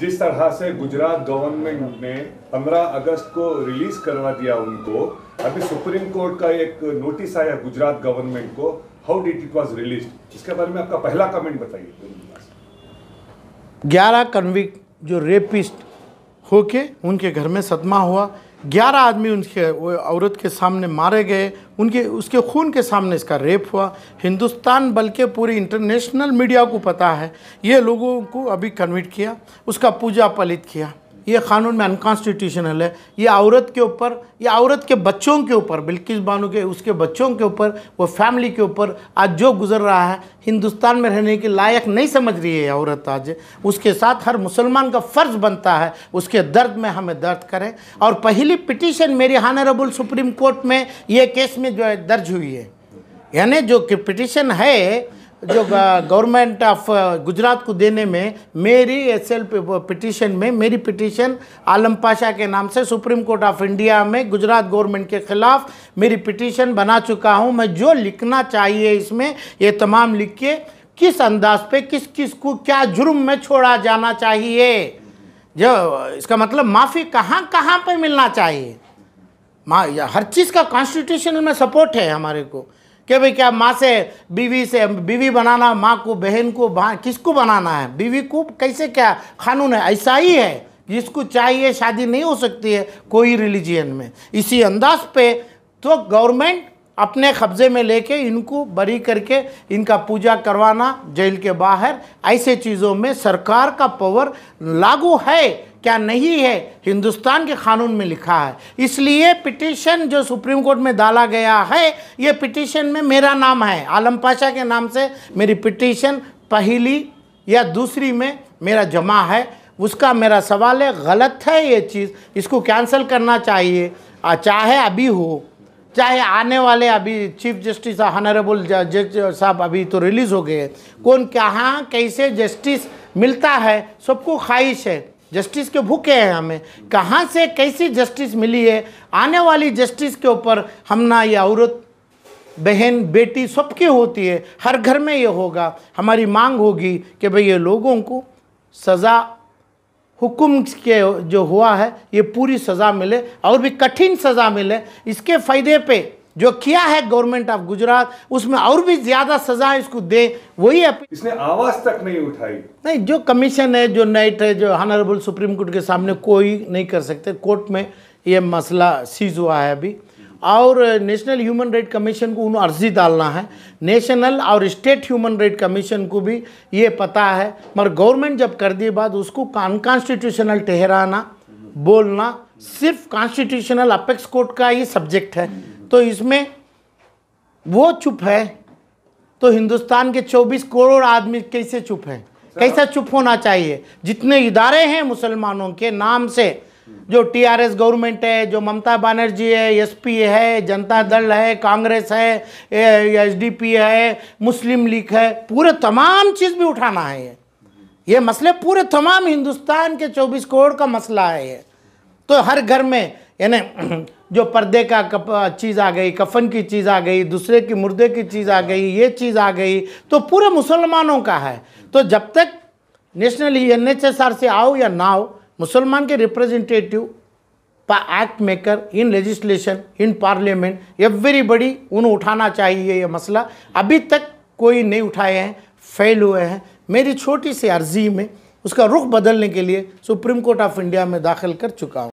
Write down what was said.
जिस तरह से गुजरात गवर्नमेंट ने 15 अगस्त को रिलीज करवा दिया उनको अभी सुप्रीम कोर्ट का एक नोटिस आया गुजरात गवर्नमेंट को how did it was release इसके बारे में आपका पहला कमेंट बताइए ग्यारह कन्विक जो रेपिस्ट होके उनके घर में सदमा हुआ ग्यारह आदमी उनके औरत के सामने मारे गए उनके उसके खून के सामने इसका रेप हुआ हिंदुस्तान बल्कि पूरी इंटरनेशनल मीडिया को पता है ये लोगों को अभी कन्विट किया उसका पूजा पलित किया ये कानून में अनकॉन्स्टिट्यूशनल है ये औरत के ऊपर या औरत के बच्चों के ऊपर बिल्किस बानो के उसके बच्चों के ऊपर वो फैमिली के ऊपर आज जो गुजर रहा है हिंदुस्तान में रहने के लायक नहीं समझ रही है औरत आज उसके साथ हर मुसलमान का फ़र्ज बनता है उसके दर्द में हमें दर्द करें और पहली पिटिशन मेरी हानरेबल सुप्रीम कोर्ट में ये केस में जो है दर्ज हुई है यानी जो कि पिटिशन है जो गवर्नमेंट ऑफ गुजरात को देने में मेरी एस एल पिटिशन में मेरी पिटिशन आलम पाशा के नाम से सुप्रीम कोर्ट ऑफ इंडिया में गुजरात गवर्नमेंट के ख़िलाफ़ मेरी पिटिशन बना चुका हूं मैं जो लिखना चाहिए इसमें ये तमाम लिख के किस अंदाज पे किस किस को क्या जुर्म में छोड़ा जाना चाहिए जो इसका मतलब माफ़ी कहाँ कहाँ पर मिलना चाहिए हर चीज़ का कॉन्स्टिट्यूशन में सपोर्ट है हमारे को कि भाई क्या माँ से बीवी से बीवी बनाना माँ को बहन को किसको बनाना है बीवी को कैसे क्या कानून है ऐसा ही है जिसको चाहिए शादी नहीं हो सकती है कोई रिलीजियन में इसी अंदाज पे तो गवर्नमेंट अपने कब्जे में लेके इनको बरी करके इनका पूजा करवाना जेल के बाहर ऐसे चीज़ों में सरकार का पावर लागू है क्या नहीं है हिंदुस्तान के कानून में लिखा है इसलिए पिटिशन जो सुप्रीम कोर्ट में डाला गया है ये पिटिशन में मेरा नाम है आलम पाशा के नाम से मेरी पिटिशन पहली या दूसरी में मेरा जमा है उसका मेरा सवाल है गलत है ये चीज़ इसको कैंसिल करना चाहिए चाहे अभी हो चाहे आने वाले अभी चीफ जस्टिस हनरेबल जज साहब अभी तो रिलीज़ हो गए कौन कहाँ कैसे जस्टिस मिलता है सबको ख्वाहिश है जस्टिस के भूखे हैं हमें कहाँ से कैसी जस्टिस मिली है आने वाली जस्टिस के ऊपर हम ना ये औरत बहन बेटी सबकी होती है हर घर में ये होगा हमारी मांग होगी कि भाई ये लोगों को सज़ा हुकुम के जो हुआ है ये पूरी सज़ा मिले और भी कठिन सज़ा मिले इसके फ़ायदे पे जो किया है गवर्नमेंट ऑफ गुजरात उसमें और भी ज़्यादा सजा इसको दे वही इसने आवाज़ तक नहीं उठाई नहीं जो कमीशन है जो नाइट है जो हॉनरेबल सुप्रीम कोर्ट के सामने कोई नहीं कर सकते कोर्ट में ये मसला सीज हुआ है अभी और नेशनल ह्यूमन राइट कमीशन को उन्हें अर्जी डालना है नेशनल और स्टेट ह्यूमन राइट कमीशन को भी ये पता है मगर गवर्नमेंट जब कर दिए बाद उसको अनकॉन्स्टिट्यूशनल ठहराना बोलना सिर्फ कॉन्स्टिट्यूशनल अपेक्स कोर्ट का ये सब्जेक्ट है तो इसमें वो चुप है तो हिंदुस्तान के 24 करोड़ आदमी कैसे चुप हैं कैसा चुप होना चाहिए जितने इदारे हैं मुसलमानों के नाम से जो टीआरएस गवर्नमेंट है जो ममता बनर्जी है एसपी है जनता दल है कांग्रेस है एसडीपी है मुस्लिम लीग है पूरे तमाम चीज़ भी उठाना है ये ये मसले पूरे तमाम हिंदुस्तान के 24 करोड़ का मसला है ये तो हर घर में यानी जो पर्दे का कप चीज़ आ गई कफन की चीज़ आ गई दूसरे की मुर्दे की चीज़ आ गई ये चीज़ आ गई तो पूरे मुसलमानों का है तो जब तक nationally N H S R से आओ या ना आओ मुसलमान के representative act maker in legislation in parliament everybody उन्हें उठाना चाहिए यह मसला अभी तक कोई नहीं उठाए हैं फेल हुए हैं मेरी छोटी सी अर्जी में उसका रुख बदलने के लिए सुप्रीम कोर्ट ऑफ इंडिया में दाखिल कर चुका हूँ